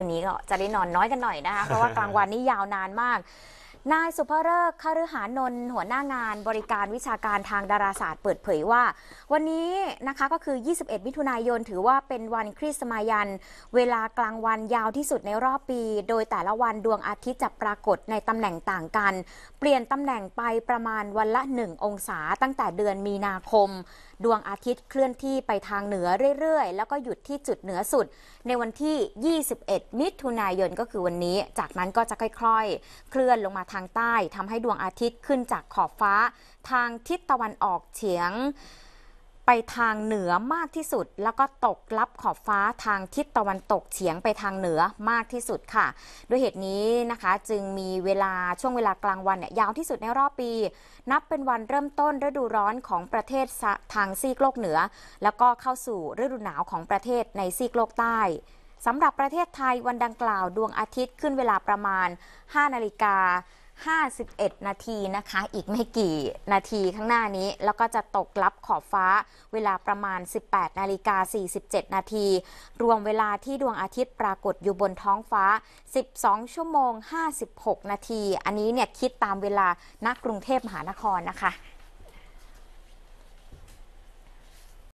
วันนี้ก็จะได้นอนน้อยกันหน่อยนะคะ เพราะว่ากลางวันนี้ยาวนานมากนายสุภเริกคฤหานนท์หัวหน้างานบริการวิชาการทางดาราศาสตร์ เปิดเผยว่า วันนี้นะคะก็คือ 21 มิถุนายน ถือว่าเป็นวันคริสต์มายัน เวลากลางวันยาวที่สุดในรอบปี โดยแต่ละวันดวงอาทิตย์ จะปรากฏในตำแหน่งต่างกัน เปลี่ยนตำแหน่งไปประมาณวันละ1องศา ตั้งแต่เดือนมีนาคม ดวงอาทิตย์เคลื่อนที่ไปทางเหนือเรื่อยๆ แล้วก็หยุดที่จุดเหนือสุด ในวันที่ 21 มิถุนายนก็คือวันนี้ จากนั้นก็จะค่อยๆ เคลื่อนลงมาทางใต้ทำให้ดวงอาทิตย์ขึ้นจากขอบฟ้าทางทิศตะวันออกเฉียงไปทางเหนือมากที่สุด แล้วก็ตกลับขอบฟ้าทางทิศตะวันตกเฉียงไปทางเหนือมากที่สุดค่ะ ด้วยเหตุนี้นะคะจึงมีเวลาช่วงเวลากลางวันเนี่ยยาวที่สุดในรอบปี นับเป็นวันเริ่มต้นฤดูร้อนของประเทศทางซีกโลกเหนือ แล้วก็เข้าสู่ฤดูหนาวของประเทศในซีกโลกใต้สำหรับประเทศไทยวันดังกล่าวดวงอาทิตย์ขึ้นเวลาประมาณ5นาฬิกา51นาทีนะคะ อีกไม่กี่นาทีข้างหน้านี้ แล้วก็จะตกลับขอบฟ้าเวลาประมาณ 18นาฬิกา47นาที รวมเวลาที่ดวงอาทิตย์ปรากฏอยู่บนท้องฟ้า 12 ชั่วโมง 56 นาที อันนี้เนี่ยคิดตามเวลานักกรุงเทพมหานครนะคะ